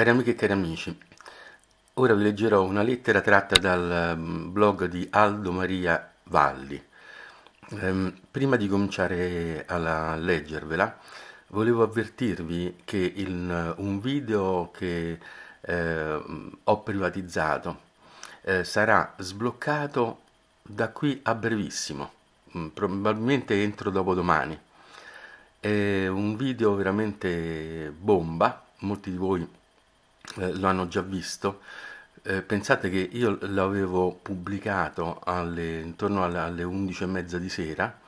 Cari amiche e cari amici, ora vi leggerò una lettera tratta dal mm, blog di Aldo Maria Valli. Ehm, prima di cominciare a leggervela, volevo avvertirvi che il, mm, un video che eh, ho privatizzato eh, sarà sbloccato da qui a brevissimo, mm, probabilmente entro dopodomani. È un video veramente bomba, molti di voi eh, lo hanno già visto. Eh, pensate che io l'avevo pubblicato alle, intorno alle, alle mezza di sera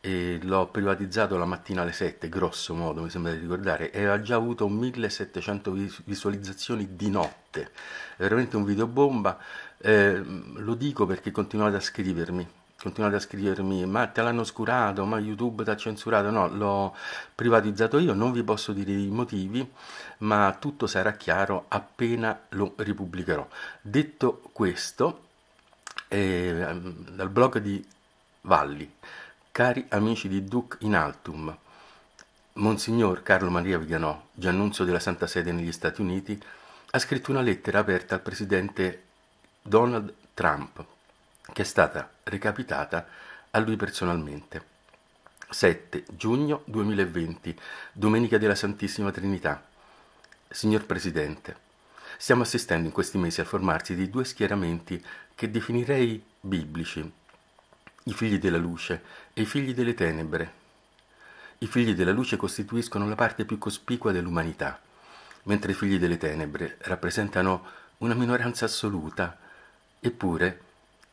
e l'ho privatizzato la mattina alle 7, grosso modo mi sembra di ricordare, e ha già avuto 1700 visualizzazioni di notte. È veramente un video bomba, eh, lo dico perché continuate a scrivermi, continuate a scrivermi ma te l'hanno oscurato, ma YouTube ti ha censurato, no, l'ho privatizzato io, non vi posso dire i motivi, ma tutto sarà chiaro appena lo ripubblicherò. Detto questo, eh, dal blog di Valli, cari amici di Duc in Altum, Monsignor Carlo Maria Viganò, Giannunzio della Santa Sede negli Stati Uniti, ha scritto una lettera aperta al presidente Donald Trump che è stata recapitata a lui personalmente. 7 giugno 2020, Domenica della Santissima Trinità. Signor Presidente, stiamo assistendo in questi mesi al formarsi di due schieramenti che definirei biblici, i figli della luce e i figli delle tenebre. I figli della luce costituiscono la parte più cospicua dell'umanità, mentre i figli delle tenebre rappresentano una minoranza assoluta, eppure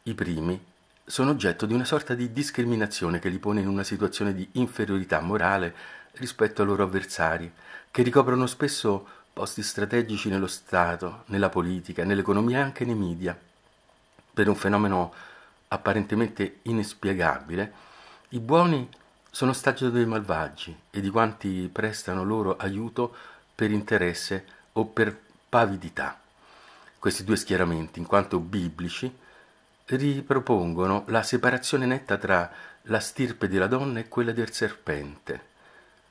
i primi sono oggetto di una sorta di discriminazione che li pone in una situazione di inferiorità morale rispetto ai loro avversari, che ricoprono spesso posti strategici nello Stato, nella politica, nell'economia e anche nei media. Per un fenomeno apparentemente inspiegabile, i buoni sono stagio dei malvagi e di quanti prestano loro aiuto per interesse o per pavidità. Questi due schieramenti, in quanto biblici, ripropongono la separazione netta tra la stirpe della donna e quella del serpente.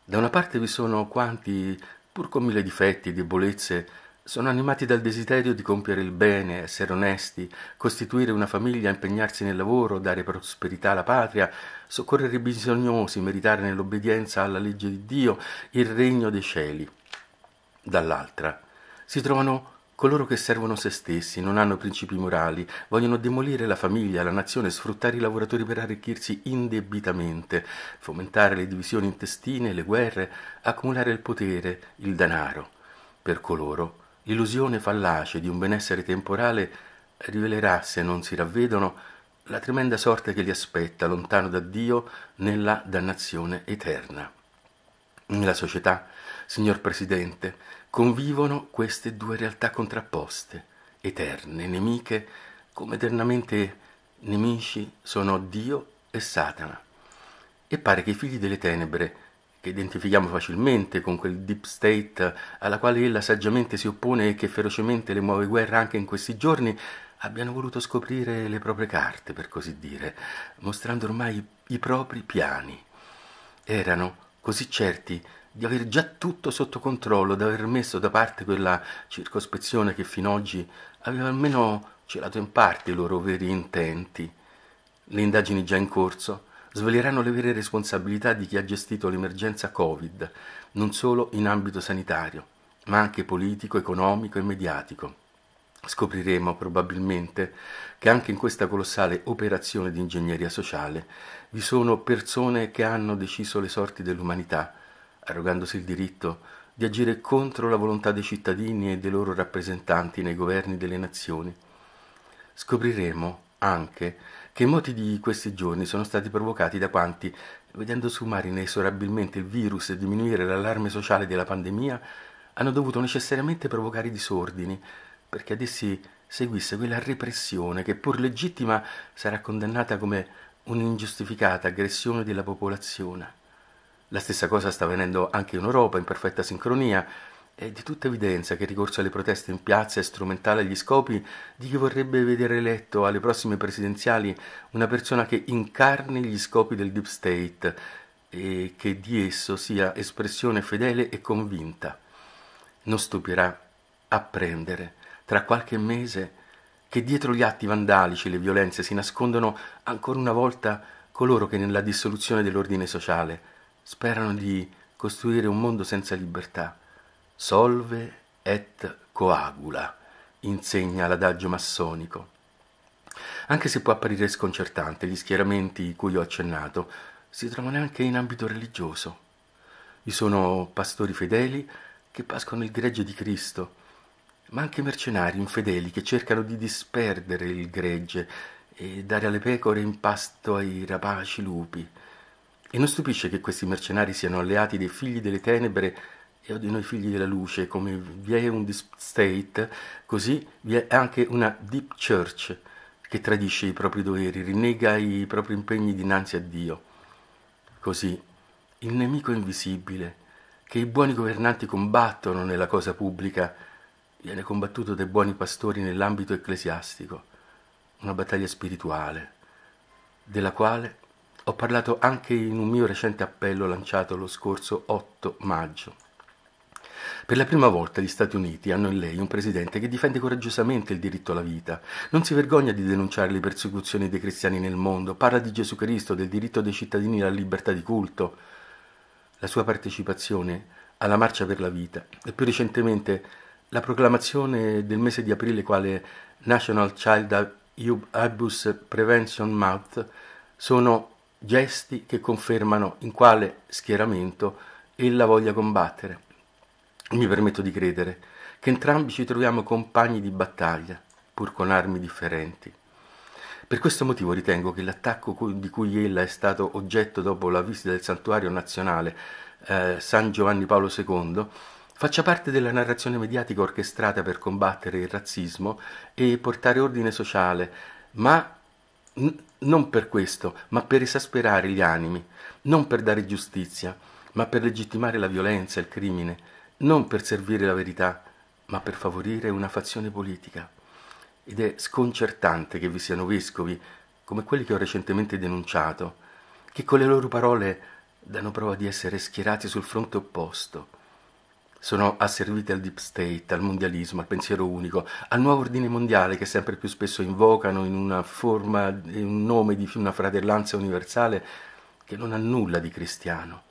Da una parte vi sono quanti, pur con mille difetti e debolezze, sono animati dal desiderio di compiere il bene, essere onesti, costituire una famiglia, impegnarsi nel lavoro, dare prosperità alla patria, soccorrere i bisognosi, meritare nell'obbedienza alla legge di Dio il regno dei cieli. Dall'altra si trovano Coloro che servono se stessi, non hanno principi morali, vogliono demolire la famiglia, la nazione, sfruttare i lavoratori per arricchirsi indebitamente, fomentare le divisioni intestine, le guerre, accumulare il potere, il denaro. Per coloro, l'illusione fallace di un benessere temporale rivelerà, se non si ravvedono, la tremenda sorte che li aspetta lontano da Dio nella dannazione eterna. Nella società, signor Presidente, convivono queste due realtà contrapposte, eterne, nemiche, come eternamente nemici sono Dio e Satana. E pare che i figli delle tenebre, che identifichiamo facilmente con quel deep state alla quale ella saggiamente si oppone e che ferocemente le muove guerra anche in questi giorni, abbiano voluto scoprire le proprie carte, per così dire, mostrando ormai i propri piani. Erano così certi di aver già tutto sotto controllo, di aver messo da parte quella circospezione che fino ad oggi aveva almeno celato in parte i loro veri intenti. Le indagini già in corso sveleranno le vere responsabilità di chi ha gestito l'emergenza Covid, non solo in ambito sanitario, ma anche politico, economico e mediatico. Scopriremo probabilmente che anche in questa colossale operazione di ingegneria sociale vi sono persone che hanno deciso le sorti dell'umanità, arrogandosi il diritto di agire contro la volontà dei cittadini e dei loro rappresentanti nei governi delle nazioni. Scopriremo anche che i moti di questi giorni sono stati provocati da quanti, vedendo sfumare inesorabilmente il virus e diminuire l'allarme sociale della pandemia, hanno dovuto necessariamente provocare disordini perché ad essi seguisse quella repressione che pur legittima sarà condannata come un'ingiustificata aggressione della popolazione. La stessa cosa sta avvenendo anche in Europa in perfetta sincronia. È di tutta evidenza che il ricorso alle proteste in piazza è strumentale agli scopi di chi vorrebbe vedere eletto alle prossime presidenziali una persona che incarni gli scopi del deep state e che di esso sia espressione fedele e convinta. Non stupirà apprendere tra qualche mese che dietro gli atti vandalici e le violenze si nascondono ancora una volta coloro che nella dissoluzione dell'ordine sociale sperano di costruire un mondo senza libertà. Solve et coagula, insegna l'adagio massonico. Anche se può apparire sconcertante, gli schieramenti cui ho accennato si trovano anche in ambito religioso. Vi sono pastori fedeli che pascono il gregge di Cristo, ma anche mercenari infedeli che cercano di disperdere il gregge e dare alle pecore in pasto ai rapaci lupi. E non stupisce che questi mercenari siano alleati dei figli delle tenebre e o di noi figli della luce, come vi è un deep state, così vi è anche una deep church che tradisce i propri doveri, rinnega i propri impegni dinanzi a Dio. Così il nemico invisibile che i buoni governanti combattono nella cosa pubblica viene combattuto dai buoni pastori nell'ambito ecclesiastico, una battaglia spirituale, della quale ho parlato anche in un mio recente appello lanciato lo scorso 8 maggio. Per la prima volta gli Stati Uniti hanno in lei un presidente che difende coraggiosamente il diritto alla vita, non si vergogna di denunciare le persecuzioni dei cristiani nel mondo, parla di Gesù Cristo, del diritto dei cittadini alla libertà di culto. La sua partecipazione alla Marcia per la Vita e più recentemente la proclamazione del mese di aprile quale National Child Abuse Prevention Month sono gesti che confermano in quale schieramento ella voglia combattere. Mi permetto di credere che entrambi ci troviamo compagni di battaglia, pur con armi differenti. Per questo motivo ritengo che l'attacco di cui ella è stato oggetto dopo la visita del santuario nazionale eh, San Giovanni Paolo II faccia parte della narrazione mediatica orchestrata per combattere il razzismo e portare ordine sociale, ma non per questo, ma per esasperare gli animi, non per dare giustizia, ma per legittimare la violenza e il crimine, non per servire la verità, ma per favorire una fazione politica. Ed è sconcertante che vi siano vescovi, come quelli che ho recentemente denunciato, che con le loro parole danno prova di essere schierati sul fronte opposto sono asservite al deep state, al mondialismo, al pensiero unico, al nuovo ordine mondiale che sempre più spesso invocano in una forma, in un nome di una fratellanza universale che non ha nulla di cristiano,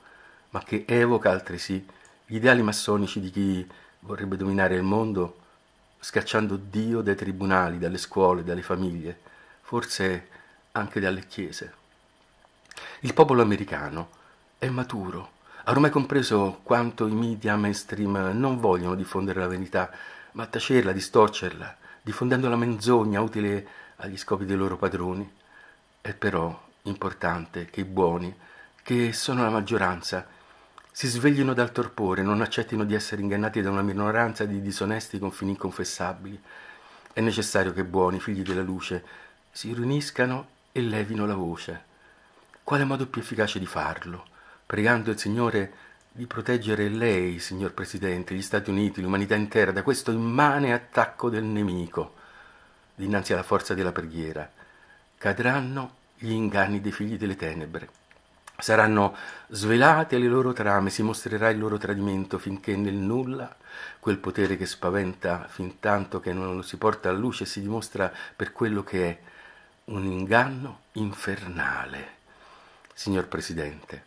ma che evoca altresì gli ideali massonici di chi vorrebbe dominare il mondo scacciando Dio dai tribunali, dalle scuole, dalle famiglie, forse anche dalle chiese. Il popolo americano è maturo ha ormai compreso quanto i media mainstream non vogliono diffondere la verità, ma tacerla, distorcerla, diffondendo la menzogna utile agli scopi dei loro padroni. È però importante che i buoni, che sono la maggioranza, si sveglino dal torpore, non accettino di essere ingannati da una minoranza di disonesti con fini inconfessabili. È necessario che buoni, figli della luce, si riuniscano e levino la voce. Quale modo più efficace di farlo? pregando il Signore di proteggere lei, signor Presidente, gli Stati Uniti, l'umanità intera, da questo immane attacco del nemico. Dinanzi alla forza della preghiera cadranno gli inganni dei figli delle tenebre. Saranno svelate le loro trame, si mostrerà il loro tradimento finché nel nulla quel potere che spaventa fin tanto che non lo si porta alla luce si dimostra per quello che è un inganno infernale. Signor Presidente,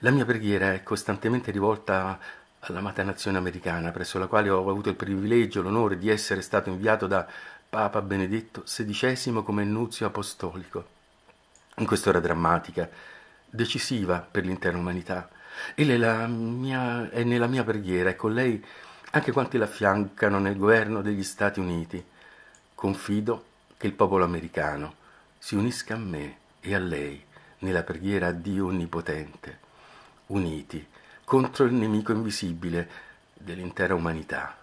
la mia preghiera è costantemente rivolta all'amata nazione americana, presso la quale ho avuto il privilegio e l'onore di essere stato inviato da Papa Benedetto XVI come nunzio apostolico. In quest'ora drammatica, decisiva per l'intera umanità, e nella mia, è nella mia preghiera e con lei anche quanti l'affiancano nel governo degli Stati Uniti. Confido che il popolo americano si unisca a me e a lei nella preghiera a Dio Onnipotente uniti contro il nemico invisibile dell'intera umanità.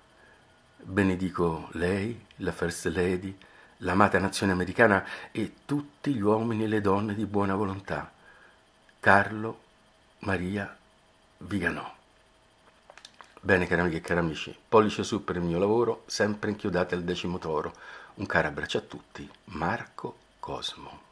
Benedico lei, la First Lady, l'amata nazione americana e tutti gli uomini e le donne di buona volontà. Carlo Maria Viganò. Bene, cari amiche e cari amici, pollice su per il mio lavoro, sempre inchiodate al decimo toro. Un caro abbraccio a tutti, Marco Cosmo.